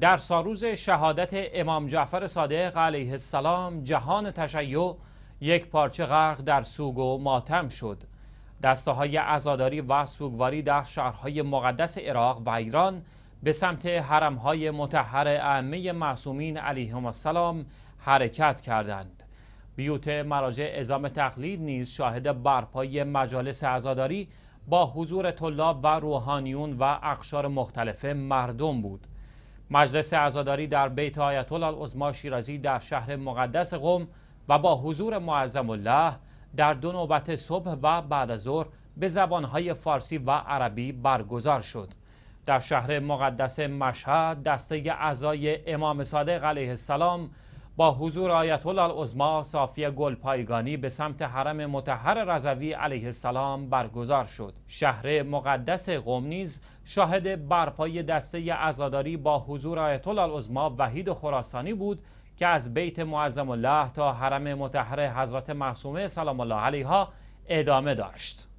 در ساروز شهادت امام جعفر صادق علیه السلام جهان تشیع یک پارچه غرق در سوگ و ماتم شد دسته های عزاداری و سوگواری در شهرهای مقدس عراق و ایران به سمت حرمهای های متحر ائمه معصومین علیهم السلام حرکت کردند بیوت مراجع اعزام تقلید نیز شاهد برپای مجالس عزاداری با حضور طلاب و روحانیون و اقشار مختلف مردم بود مجلس عزاداری در بیت آیت الله شیرازی در شهر مقدس قم و با حضور معظم الله در دو نوبت صبح و بعد از ظهر به زبانهای فارسی و عربی برگزار شد در شهر مقدس مشهد دسته اعضای امام صادق علیه السلام با حضور آیت الله العظما صافی گلپایگانی به سمت حرم متحر رضوی علیه السلام برگزار شد شهر مقدس قم نیز شاهد برپای دسته عزاداری با حضور آیت الله العظما وحید خراسانی بود که از بیت معظم الله تا حرم متحر حضرت معصومه سلام الله علیها ادامه داشت